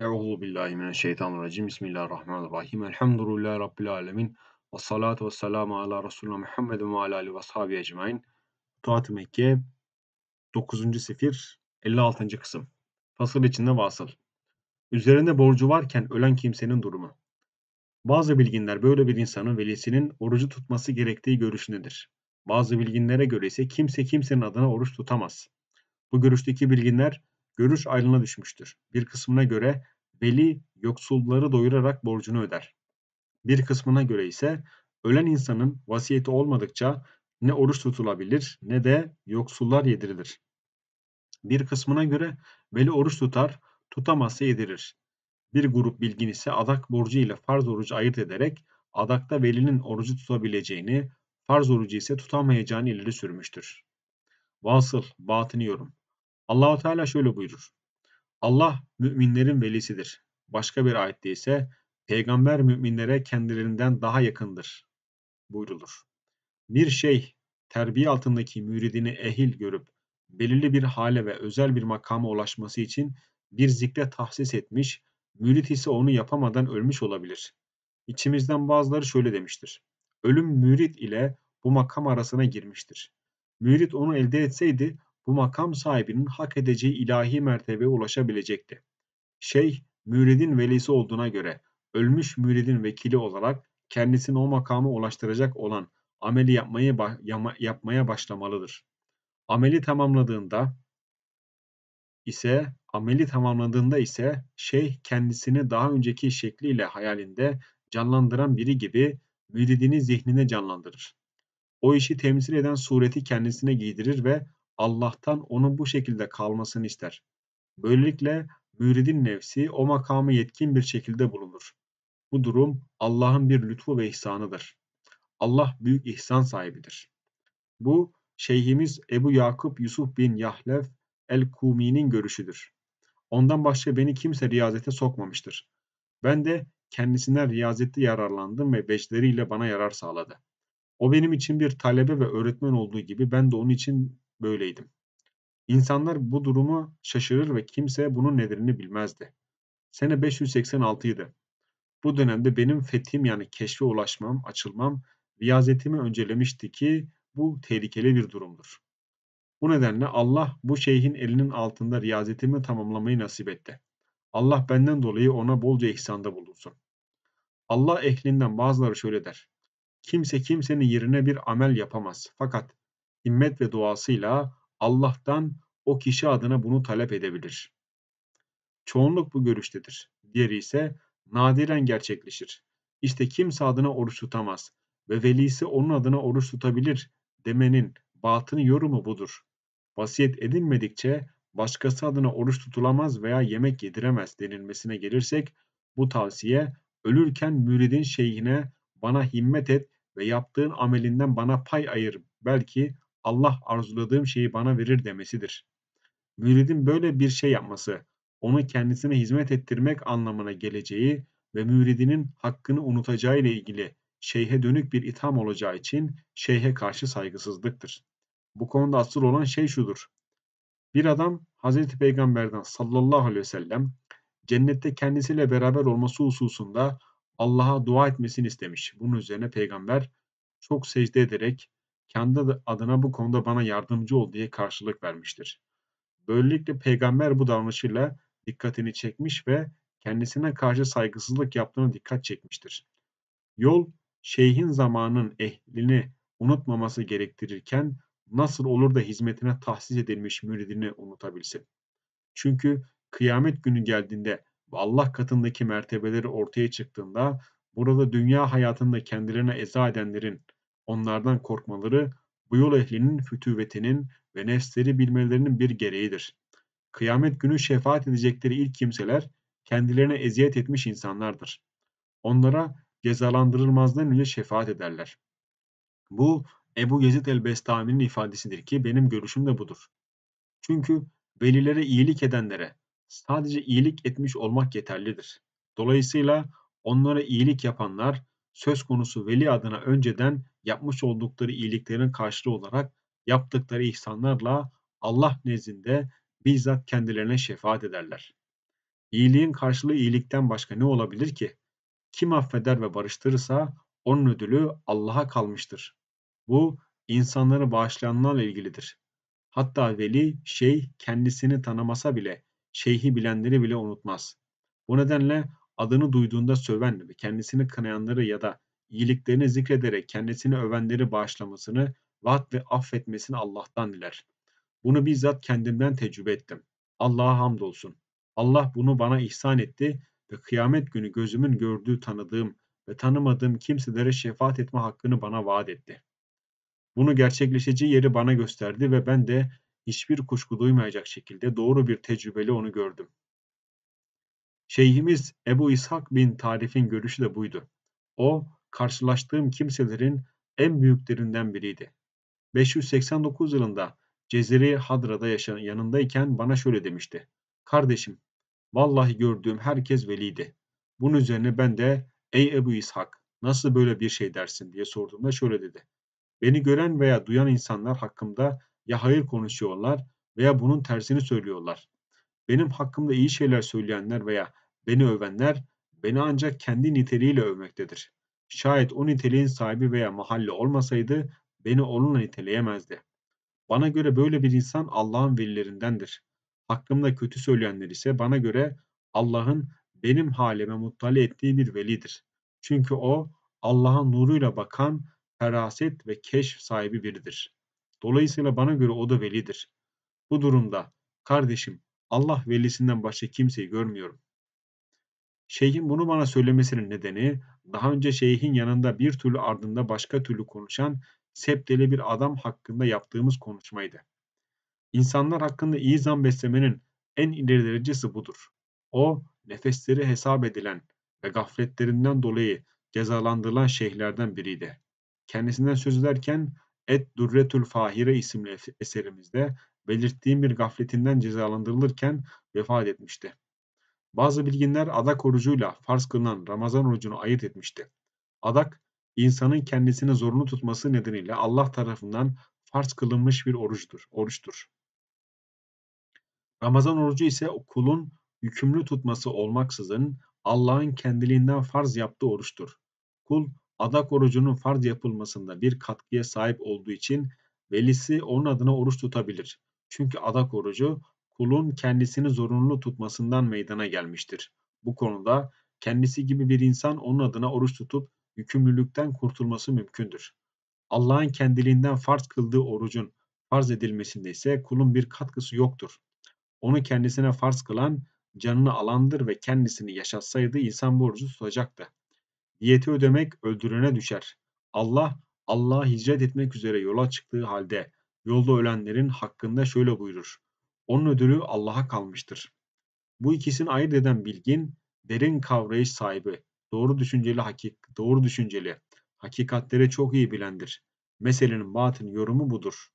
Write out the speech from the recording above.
Euzu billahi mineşşeytanirracim. Bismillahirrahmanirrahim. Elhamdülillahi rabbil alamin. Ve salatu ve selamu ala Resulüne Muhammed ve ala alihi ve sahbihi ecmaîn. Tuat-ı Mekke 9. sefir 56. kısım. Fasıl içinde vasıl. Üzerinde borcu varken ölen kimsenin durumu. Bazı bilginler böyle bir insanın velisinin orucu tutması gerektiği görüşündedir. Bazı bilginlere göre ise kimse kimsenin adına oruç tutamaz. Bu görüşteki bilginler görüş ayrılığına düşmüştür. Bir kısmına göre veli yoksulları doyurarak borcunu öder. Bir kısmına göre ise ölen insanın vasiyeti olmadıkça ne oruç tutulabilir ne de yoksullar yedirilir. Bir kısmına göre veli oruç tutar, tutamazsa yedirir. Bir grup bilgin ise adak borcu ile farz orucu ayırt ederek adakta velinin orucu tutabileceğini, farz orucu ise tutamayacağını ileri sürmüştür. Vasıl, batini yorum. Allahu Teala şöyle buyurur. Allah müminlerin velisidir. Başka bir ayette ise peygamber müminlere kendilerinden daha yakındır buyrulur. Bir şey terbiye altındaki müridini ehil görüp belirli bir hale ve özel bir makama ulaşması için bir zikre tahsis etmiş, mürit ise onu yapamadan ölmüş olabilir. İçimizden bazıları şöyle demiştir. Ölüm mürit ile bu makam arasına girmiştir. Mürit onu elde etseydi bu makam sahibinin hak edeceği ilahi mertebeye ulaşabilecekti. Şeyh, müridin velisi olduğuna göre ölmüş müridin vekili olarak kendisini o makama ulaştıracak olan ameli yapmayı yapmaya başlamalıdır. Ameli tamamladığında ise ameli tamamladığında ise şeyh kendisini daha önceki şekliyle hayalinde canlandıran biri gibi müridini zihnine canlandırır. O işi temsil eden sureti kendisine giydirir ve Allah'tan onun bu şekilde kalmasını ister. Böylelikle müridin nefsi o makamı yetkin bir şekilde bulunur. Bu durum Allah'ın bir lütfu ve ihsanıdır. Allah büyük ihsan sahibidir. Bu Şeyhimiz Ebu Yakup Yusuf bin Yahlef el-Kumi'nin görüşüdür. Ondan başka beni kimse riyazete sokmamıştır. Ben de kendisinden riyazette yararlandım ve becderiyle bana yarar sağladı. O benim için bir talebe ve öğretmen olduğu gibi ben de onun için böyleydim. İnsanlar bu durumu şaşırır ve kimse bunun nedenini bilmezdi. Sene 586'ydı. Bu dönemde benim fethim yani keşfe ulaşmam, açılmam riyazetimi öncelemişti ki bu tehlikeli bir durumdur. Bu nedenle Allah bu şeyhin elinin altında riyazetimi tamamlamayı nasip etti. Allah benden dolayı ona bolca ihsanda bulunsun. Allah ehlinden bazıları şöyle der. Kimse kimsenin yerine bir amel yapamaz. Fakat himmet ve duasıyla Allah'tan o kişi adına bunu talep edebilir. Çoğunluk bu görüştedir. Diğeri ise nadiren gerçekleşir. İşte kimse adına oruç tutamaz ve velisi onun adına oruç tutabilir demenin batını yorumu budur. Vasiyet edilmedikçe başkası adına oruç tutulamaz veya yemek yediremez denilmesine gelirsek bu tavsiye ölürken müridin şeyhine bana himmet et ve yaptığın amelinden bana pay ayır belki Allah arzuladığım şeyi bana verir demesidir. Müridin böyle bir şey yapması, onu kendisine hizmet ettirmek anlamına geleceği ve müridinin hakkını unutacağı ile ilgili şeyhe dönük bir itham olacağı için şeyhe karşı saygısızlıktır. Bu konuda asıl olan şey şudur. Bir adam Hz. Peygamber'den sallallahu aleyhi ve sellem cennette kendisiyle beraber olması hususunda Allah'a dua etmesini istemiş. Bunun üzerine peygamber çok secde ederek kendi adına bu konuda bana yardımcı ol diye karşılık vermiştir. Böylelikle peygamber bu davranışıyla dikkatini çekmiş ve kendisine karşı saygısızlık yaptığına dikkat çekmiştir. Yol, şeyhin zamanın ehlini unutmaması gerektirirken nasıl olur da hizmetine tahsis edilmiş müridini unutabilsin. Çünkü kıyamet günü geldiğinde ve Allah katındaki mertebeleri ortaya çıktığında burada dünya hayatında kendilerine eza edenlerin onlardan korkmaları bu yol ehlinin fütüvetinin ve nefsleri bilmelerinin bir gereğidir. Kıyamet günü şefaat edecekleri ilk kimseler kendilerine eziyet etmiş insanlardır. Onlara cezalandırılmazdan önce şefaat ederler. Bu Ebu Yezid el-Bestami'nin ifadesidir ki benim görüşüm de budur. Çünkü velilere iyilik edenlere sadece iyilik etmiş olmak yeterlidir. Dolayısıyla onlara iyilik yapanlar söz konusu veli adına önceden yapmış oldukları iyiliklerin karşılığı olarak yaptıkları ihsanlarla Allah nezdinde bizzat kendilerine şefaat ederler. İyiliğin karşılığı iyilikten başka ne olabilir ki? Kim affeder ve barıştırırsa onun ödülü Allah'a kalmıştır. Bu insanları bağışlayanlarla ilgilidir. Hatta veli şey kendisini tanımasa bile şeyhi bilenleri bile unutmaz. Bu nedenle adını duyduğunda söven ve kendisini kınayanları ya da iyiliklerini zikrederek kendisini övenleri bağışlamasını, vaat ve affetmesini Allah'tan diler. Bunu bizzat kendimden tecrübe ettim. Allah'a hamdolsun. Allah bunu bana ihsan etti ve kıyamet günü gözümün gördüğü tanıdığım ve tanımadığım kimselere şefaat etme hakkını bana vaat etti. Bunu gerçekleşeceği yeri bana gösterdi ve ben de hiçbir kuşku duymayacak şekilde doğru bir tecrübeli onu gördüm. Şeyhimiz Ebu İshak bin Tarif'in görüşü de buydu. O, karşılaştığım kimselerin en büyüklerinden biriydi. 589 yılında Cezeri Hadra'da yaşayan yanındayken bana şöyle demişti. Kardeşim, vallahi gördüğüm herkes veliydi. Bunun üzerine ben de ey Ebu İshak nasıl böyle bir şey dersin diye sorduğumda şöyle dedi. Beni gören veya duyan insanlar hakkımda ya hayır konuşuyorlar veya bunun tersini söylüyorlar. Benim hakkımda iyi şeyler söyleyenler veya beni övenler beni ancak kendi niteliğiyle övmektedir. Şayet o niteliğin sahibi veya mahalle olmasaydı beni onunla niteleyemezdi. Bana göre böyle bir insan Allah'ın velilerindendir. Hakkımda kötü söyleyenler ise bana göre Allah'ın benim halime muttali ettiği bir velidir. Çünkü o Allah'ın nuruyla bakan feraset ve keşf sahibi biridir. Dolayısıyla bana göre o da velidir. Bu durumda kardeşim Allah velisinden başka kimseyi görmüyorum. Şeyhin bunu bana söylemesinin nedeni daha önce şeyhin yanında bir türlü ardında başka türlü konuşan septeli bir adam hakkında yaptığımız konuşmaydı. İnsanlar hakkında iyi zan beslemenin en ileri derecesi budur. O nefesleri hesap edilen ve gafletlerinden dolayı cezalandırılan şeyhlerden biriydi. Kendisinden söz ederken Et Durretül Fahire isimli eserimizde belirttiğim bir gafletinden cezalandırılırken vefat etmişti. Bazı bilginler adak orucuyla farz kılınan Ramazan orucunu ayırt etmişti. Adak, insanın kendisini zorunlu tutması nedeniyle Allah tarafından farz kılınmış bir oruçtur. oruçtur. Ramazan orucu ise kulun yükümlü tutması olmaksızın Allah'ın kendiliğinden farz yaptığı oruçtur. Kul, adak orucunun farz yapılmasında bir katkıya sahip olduğu için velisi onun adına oruç tutabilir. Çünkü adak orucu kulun kendisini zorunlu tutmasından meydana gelmiştir. Bu konuda kendisi gibi bir insan onun adına oruç tutup yükümlülükten kurtulması mümkündür. Allah'ın kendiliğinden farz kıldığı orucun farz edilmesinde ise kulun bir katkısı yoktur. Onu kendisine farz kılan canını alandır ve kendisini yaşatsaydı insan borcu tutacaktı. Diyeti ödemek öldürene düşer. Allah, Allah'a hicret etmek üzere yola çıktığı halde yolda ölenlerin hakkında şöyle buyurur. Onun ödülü Allah'a kalmıştır. Bu ikisini ayırt eden bilgin, derin kavrayış sahibi, doğru düşünceli hakik, doğru düşünceli, hakikatlere çok iyi bilendir. Meselenin batın yorumu budur.